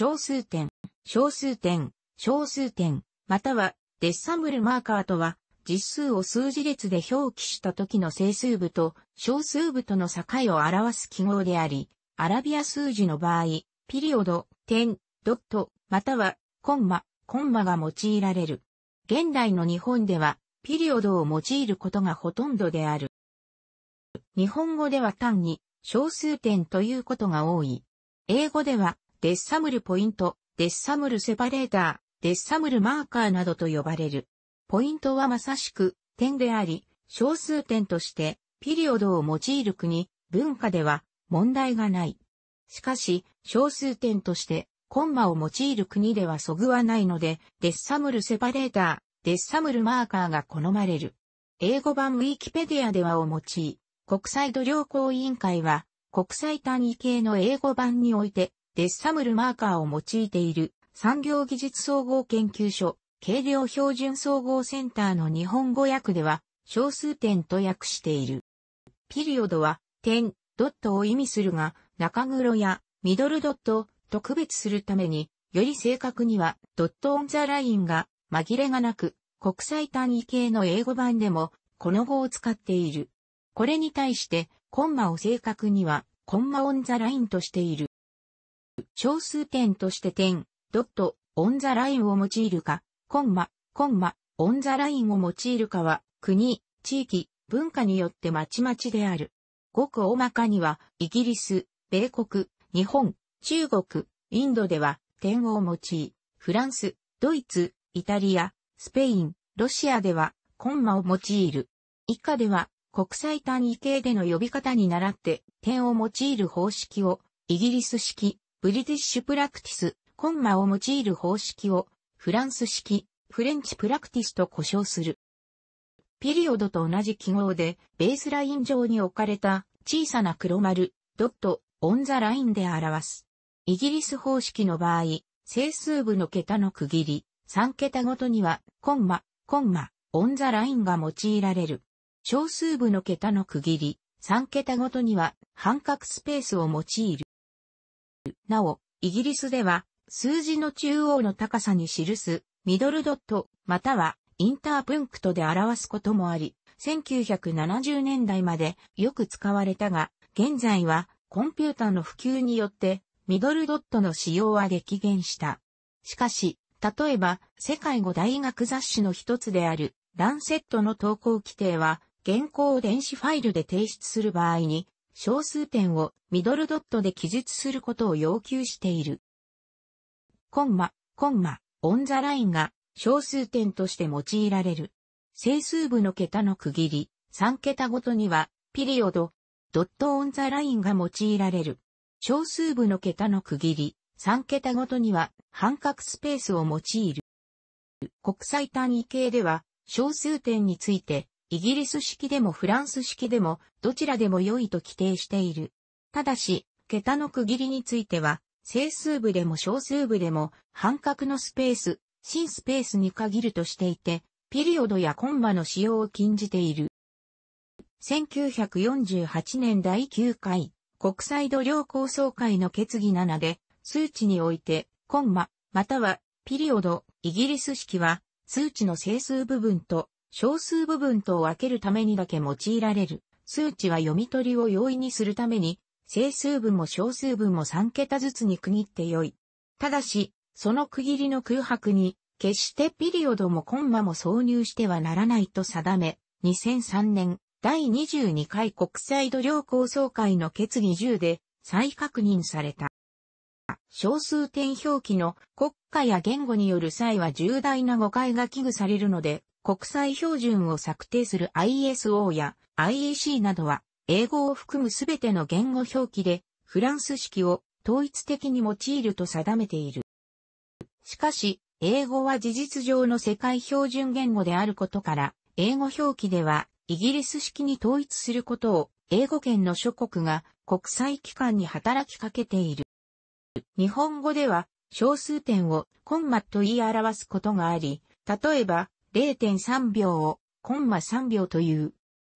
小数点、小数点、小数点、またはデッサンブルマーカーとは、実数を数字列で表記した時の整数部と小数部との境を表す記号であり、アラビア数字の場合、ピリオド、点、ドット、または、コンマ、コンマが用いられる。現代の日本では、ピリオドを用いることがほとんどである。日本語では単に、小数点ということが多い。英語では、デッサムルポイント、デッサムルセパレーター、デッサムルマーカーなどと呼ばれる。ポイントはまさしく点であり、小数点としてピリオドを用いる国、文化では問題がない。しかし、小数点としてコンマを用いる国ではそぐわないので、デッサムルセパレーター、デッサムルマーカーが好まれる。英語版ウィキペディアではを用い、国際度量衡委員会は、国際単位系の英語版において、デッサムルマーカーを用いている産業技術総合研究所、軽量標準総合センターの日本語訳では、小数点と訳している。ピリオドは、点、ドットを意味するが、中黒やミドルドットと区別するために、より正確には、ドットオンザラインが紛れがなく、国際単位系の英語版でも、この語を使っている。これに対して、コンマを正確には、コンマオンザラインとしている。小数点として点、ドット、オンザラインを用いるか、コンマ、コンマ、オンザラインを用いるかは、国、地域、文化によってまちまちである。ごく大まかには、イギリス、米国、日本、中国、インドでは、点を用い、フランス、ドイツ、イタリア、スペイン、ロシアでは、コンマを用いる。以下では、国際単位形での呼び方に倣って、点を用いる方式を、イギリス式、ブリティッシュプラクティス、コンマを用いる方式を、フランス式、フレンチプラクティスと呼称する。ピリオドと同じ記号で、ベースライン上に置かれた小さな黒丸、ドット、オンザラインで表す。イギリス方式の場合、整数部の桁の区切り、3桁ごとには、コンマ、コンマ、オンザラインが用いられる。小数部の桁の区切り、3桁ごとには、半角スペースを用いる。なお、イギリスでは、数字の中央の高さに記す、ミドルドット、または、インタープンクトで表すこともあり、1970年代までよく使われたが、現在はコンピュータの普及によってミドルドットの使用は激減した。しかし、例えば世界5大学雑誌の一つであるランセットの投稿規定は現行電子ファイルで提出する場合に小数点をミドルドットで記述することを要求している。コンマ、コンマ、オンザラインが小数点として用いられる。整数部の桁の区切り、3桁ごとには、ピリオド、ドットオンザラインが用いられる。小数部の桁の区切り、3桁ごとには、半角スペースを用いる。国際単位形では、小数点について、イギリス式でもフランス式でも、どちらでも良いと規定している。ただし、桁の区切りについては、整数部でも小数部でも、半角のスペース、新スペースに限るとしていて、ピリオドやコンマの使用を禁じている。1948年第9回国際度量構想会の決議7で、数値において、コンマ、または、ピリオド、イギリス式は、数値の整数部分と少数部分と分けるためにだけ用いられる。数値は読み取りを容易にするために、整数分も小数分も3桁ずつに区切ってよい。ただし、その区切りの空白に、決してピリオドもコンマも挿入してはならないと定め、2003年、第22回国際度量構想会の決議10で再確認された。小数点表記の国家や言語による際は重大な誤解が危惧されるので、国際標準を策定する ISO や IEC などは、英語を含むすべての言語表記で、フランス式を統一的に用いると定めている。しかし、英語は事実上の世界標準言語であることから、英語表記ではイギリス式に統一することを英語圏の諸国が国際機関に働きかけている。日本語では小数点をコンマと言い表すことがあり、例えば0.3秒をコンマ3秒という。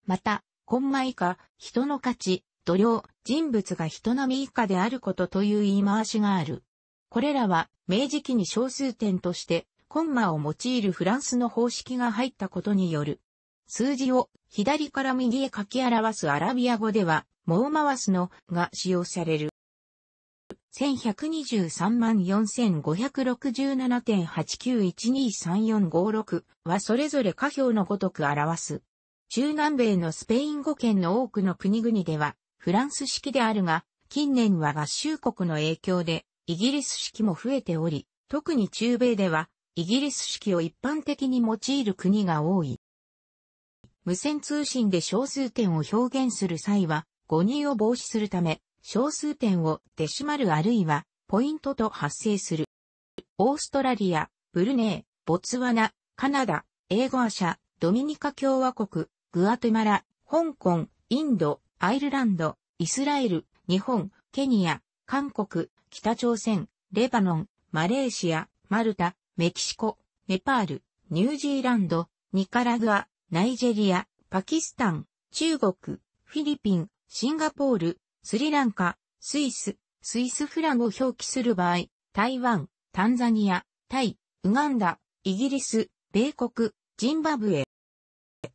また、コンマ以下、人の価値、度量、人物が人並み以下であることという言い回しがある。これらは明治期に小数点としてコンマを用いるフランスの方式が入ったことによる。数字を左から右へ書き表すアラビア語では、もう回すのが使用される。11234567.89123456万はそれぞれ下表のごとく表す。中南米のスペイン語圏の多くの国々ではフランス式であるが、近年は合衆国の影響でイギリス式も増えており、特に中米ではイギリス式を一般的に用いる国が多い。無線通信で小数点を表現する際は、誤認を防止するため、小数点をデシマルあるいはポイントと発生する。オーストラリア、ブルネー、ボツワナ、カナダ、英語アシャ、ドミニカ共和国、グアテマラ、香港、インド、アイルランド、イスラエル、日本、ケニア、韓国、北朝鮮、レバノン、マレーシア、マルタ、メキシコ、ネパール、ニュージーランド、ニカラグア、ナイジェリア、パキスタン、中国、フィリピン、シンガポール、スリランカ、スイス、スイスフランを表記する場合、台湾、タンザニア、タイ、ウガンダ、イギリス、米国、ジンバブエ、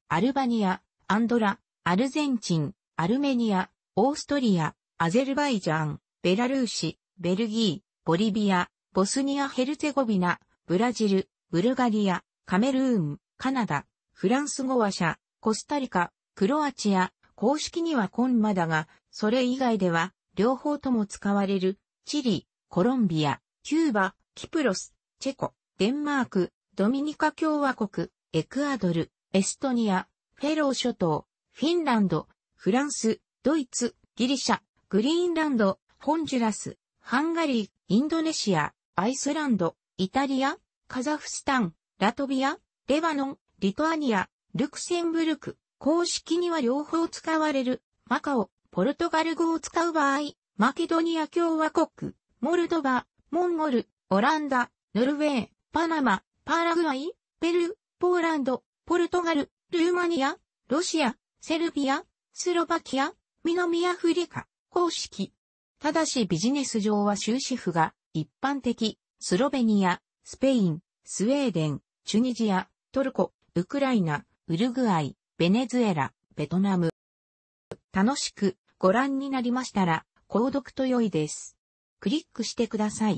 アルバニア、アンドラ、アルゼンチン、アルメニア、オーストリア、アゼルバイジャン、ベラルーシ、ベルギー、ボリビア、ボスニア・ヘルツェゴビナ、ブラジル、ブルガリア、カメルーン、カナダ、フランス語話者、コスタリカ、クロアチア、公式にはコンマだが、それ以外では、両方とも使われる、チリ、コロンビア、キューバ、キプロス、チェコ、デンマーク、ドミニカ共和国、エクアドル、エストニア、フェロー諸島、フィンランド、フランス、ドイツ、ギリシャ、グリーンランド、ホンジュラス、ハンガリー、インドネシア、アイスランド、イタリア、カザフスタン、ラトビア、レバノン、リトアニア、ルクセンブルク、公式には両方使われる、マカオ、ポルトガル語を使う場合、マケドニア共和国、モルドバ、モンゴル、オランダ、ノルウェー、パナマ、パラグアイ、ペルー、ポーランド、ポルトガル、ルーマニア、ロシア、セルビア、スロバキア、南アフリカ、公式。ただしビジネス上は終止符が一般的、スロベニア、スペイン、スウェーデン、チュニジア、トルコ、ウクライナ、ウルグアイ、ベネズエラ、ベトナム。楽しくご覧になりましたら、購読と良いです。クリックしてください。